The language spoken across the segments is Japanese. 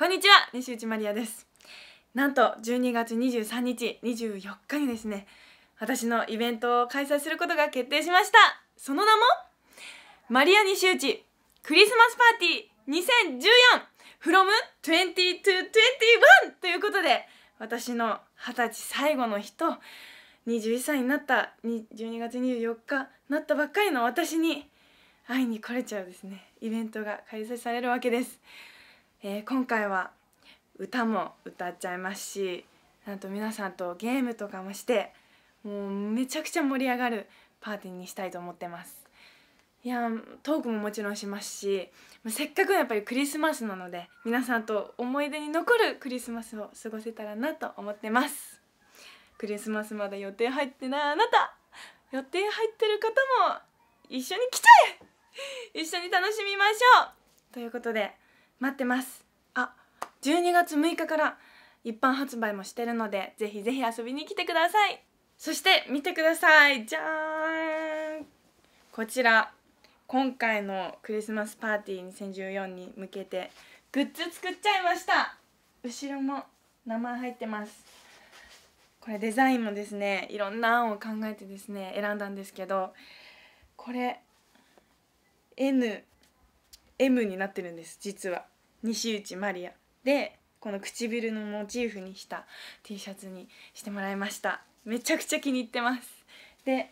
こんにちは西内まりやですなんと12月23日24日にですね私のイベントを開催することが決定しましたその名もマリア西内クリスマスパーティー 2014from20 to 21ということで私の二十歳最後の日と21歳になった12月24日なったばっかりの私に会いに来れちゃうですねイベントが開催されるわけですえー、今回は歌も歌っちゃいますしなんと皆さんとゲームとかもしてもうめちゃくちゃ盛り上がるパーティーにしたいと思ってますいやトークももちろんしますしせっかくやっぱりクリスマスなので皆さんと思い出に残るクリスマスを過ごせたらなと思ってますクリスマスまだ予定入ってないあなた予定入ってる方も一緒に来ちゃえ一緒に楽しみましょうということで待ってますあ12月6日から一般発売もしてるのでぜひぜひ遊びに来てくださいそして見てくださいじゃーんこちら今回のクリスマスパーティー2014に向けてグッズ作っちゃいました後ろも名前入ってますこれデザインもですねいろんな案を考えてですね選んだんですけどこれ N M になってるんです実は西内マリアでこの唇のモチーフにした T シャツにしてもらいましためちゃくちゃ気に入ってますで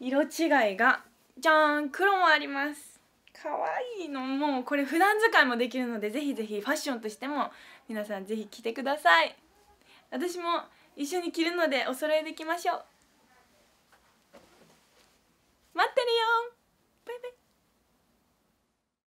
色違いがじゃーん黒もあります可愛いのもうこれ普段使いもできるのでぜひぜひファッションとしても皆さんぜひ着てください私も一緒に着るのでお揃いできましょう